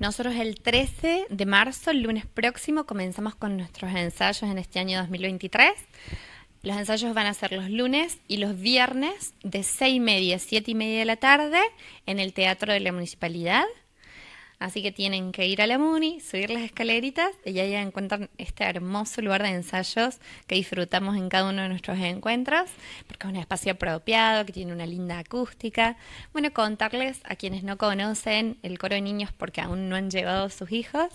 Nosotros el 13 de marzo, el lunes próximo, comenzamos con nuestros ensayos en este año 2023. Los ensayos van a ser los lunes y los viernes de 6 y media a 7 y media de la tarde en el Teatro de la Municipalidad. Así que tienen que ir a la Muni, subir las escaleritas y allá encuentran este hermoso lugar de ensayos que disfrutamos en cada uno de nuestros encuentros, porque es un espacio apropiado, que tiene una linda acústica. Bueno, contarles a quienes no conocen el coro de niños porque aún no han llevado sus hijos,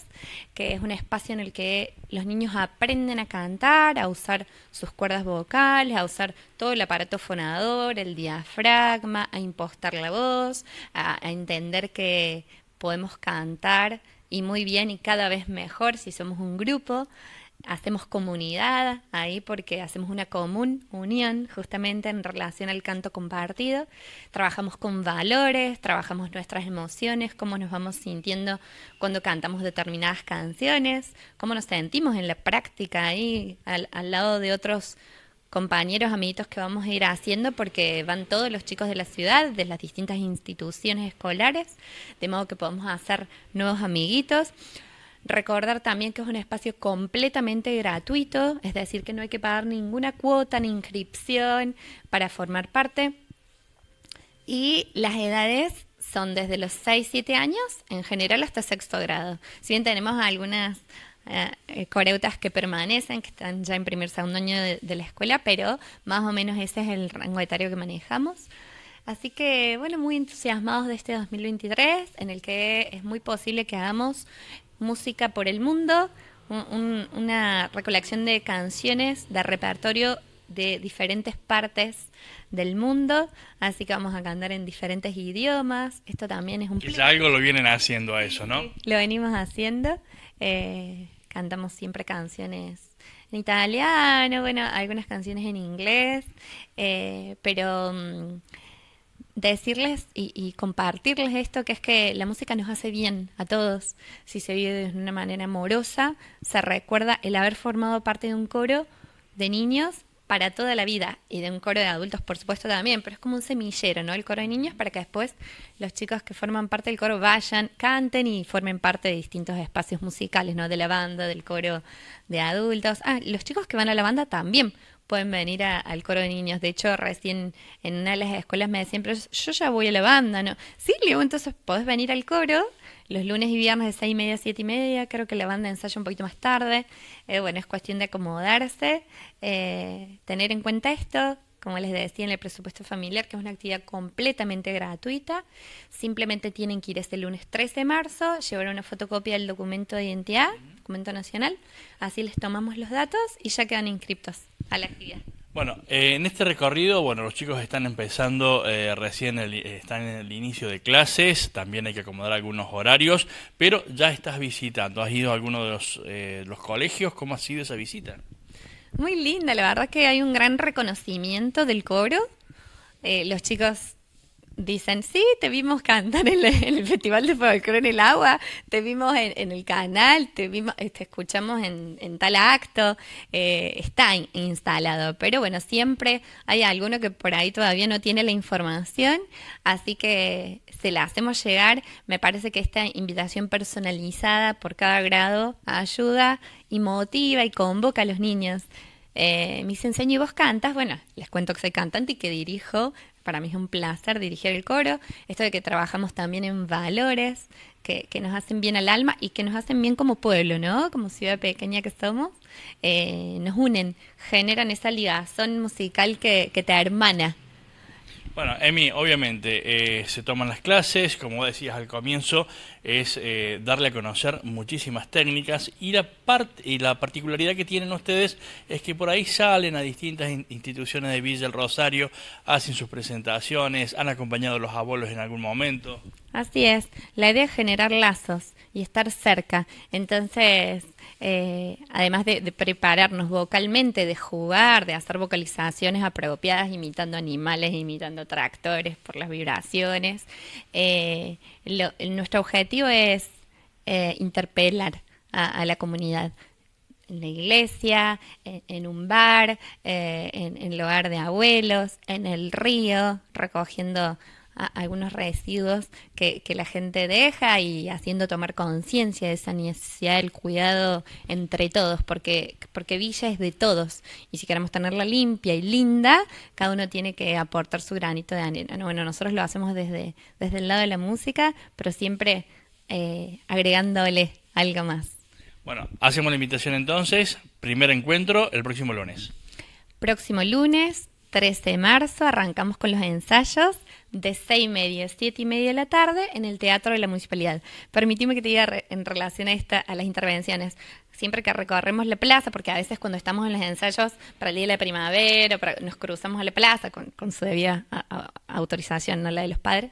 que es un espacio en el que los niños aprenden a cantar, a usar sus cuerdas vocales, a usar todo el aparato fonador, el diafragma, a impostar la voz, a entender que podemos cantar y muy bien y cada vez mejor si somos un grupo. Hacemos comunidad ahí porque hacemos una común unión justamente en relación al canto compartido. Trabajamos con valores, trabajamos nuestras emociones, cómo nos vamos sintiendo cuando cantamos determinadas canciones, cómo nos sentimos en la práctica ahí al, lado de otros compañeros, amiguitos que vamos a ir haciendo porque van todos los chicos de la ciudad, de las distintas instituciones escolares, de modo que podemos hacer nuevos amiguitos. Recordar también que es un espacio completamente gratuito, es decir, que no hay que pagar ninguna cuota ni inscripción para formar parte. Y las edades son desde los 6, 7 años en general hasta sexto grado. Si bien tenemos algunas eh, coreutas que permanecen, que están ya en primer segundo año de, la escuela, pero más o menos ese es el rango etario que manejamos. Así que, bueno, muy entusiasmados de este 2023, en el que es muy posible que hagamos música por el mundo, una recolección de canciones de repertorio de diferentes partes del mundo, así que vamos a cantar en diferentes idiomas. Esto también es un... ya algo lo vienen haciendo a eso, ¿no? Lo venimos haciendo. Eh, Cantamos siempre canciones en italiano, bueno, algunas canciones en inglés, eh, pero mm, decirles y, y, compartirles esto, que es que la música nos hace bien a todos. Si se vive de una manera amorosa, se recuerda el haber formado parte de un coro de niños para toda la vida y de un coro de adultos, por supuesto, también, pero es como un semillero, ¿no? El coro de niños para que después los chicos que forman parte del coro vayan, canten y formen parte de distintos espacios musicales, ¿no? De la banda, del coro de adultos. Ah, los chicos que van a la banda también pueden venir al coro de niños. De hecho, recién en una de las escuelas me decían, pero yo ya voy a la banda, ¿no? Sí, Leo, entonces podés venir al coro los lunes y viernes de seis y media a siete y media. Creo que la banda ensaya un poquito más tarde. Eh, bueno, es cuestión de acomodarse, eh, tener en cuenta esto, como les decía, en el presupuesto familiar, que es una actividad completamente gratuita. Simplemente tienen que ir este lunes 3 de marzo, llevar una fotocopia del documento de identidad, documento nacional, así les tomamos los datos y ya quedan inscriptos a la actividad. Bueno, eh, en este recorrido, bueno, los chicos están empezando eh, recién, están en el inicio de clases, también hay que acomodar algunos horarios, pero ya estás visitando, has ido a alguno de los, eh, los colegios, ¿cómo ha sido esa visita? Muy linda, la verdad que hay un gran reconocimiento del cobro. Eh, los chicos dicen, sí, te vimos cantar en, el Festival de Folclore en el Agua, te vimos en, el canal, te vimos, te este, escuchamos en, tal acto, eh, está instalado, pero bueno, siempre hay alguno que por ahí todavía no tiene la información, así que se la hacemos llegar, me parece que esta invitación personalizada por cada grado ayuda y motiva y convoca a los niños. Eh, mis me ¿y vos cantas? Bueno, les cuento que soy cantante y que dirijo para mí es un placer dirigir el coro, esto de que trabajamos también en valores que, que nos hacen bien al alma y que nos hacen bien como pueblo, ¿no? Como ciudad pequeña que somos, eh, nos unen, generan esa ligazón musical que, que te hermana, bueno, Emi, obviamente eh, se toman las clases, como decías al comienzo, es eh, darle a conocer muchísimas técnicas y la, y la particularidad que tienen ustedes es que por ahí salen a distintas instituciones de Villa del Rosario, hacen sus presentaciones, han acompañado a los abuelos en algún momento. Así es, la idea es generar lazos y estar cerca. Entonces, eh, además de, prepararnos vocalmente, de jugar, de hacer vocalizaciones apropiadas, imitando animales, imitando tractores por las vibraciones, eh, nuestro objetivo es eh, interpelar a, la comunidad en la iglesia, en, un bar, en, en el hogar de abuelos, en el río, recogiendo algunos residuos que, la gente deja y haciendo tomar conciencia de esa necesidad del cuidado entre todos, porque, porque Villa es de todos y si queremos tenerla limpia y linda, cada uno tiene que aportar su granito de arena. Bueno, nosotros lo hacemos desde, desde el lado de la música, pero siempre eh, agregándole algo más. Bueno, hacemos la invitación entonces, primer encuentro el próximo lunes. Próximo lunes, 13 de marzo arrancamos con los ensayos de 6 y media a 7 y media de la tarde en el Teatro de la Municipalidad. Permitime que te diga en relación a, esta, a las intervenciones. Siempre que recorremos la plaza, porque a veces cuando estamos en los ensayos para el día de la primavera, nos cruzamos a la plaza con, su debida autorización, no la de los padres.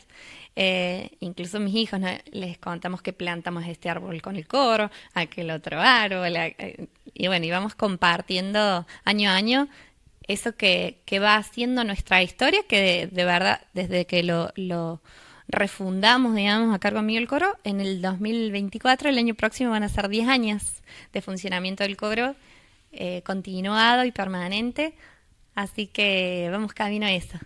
Eh, incluso mis hijos les contamos que plantamos este árbol con el coro, aquel otro árbol. Eh, y bueno, íbamos compartiendo año a año eso que, va haciendo nuestra historia, que de, verdad, desde que lo, refundamos, digamos, a cargo mío el coro, en el 2024, el año próximo van a ser 10 años de funcionamiento del coro eh, continuado y permanente. Así que vamos camino a eso.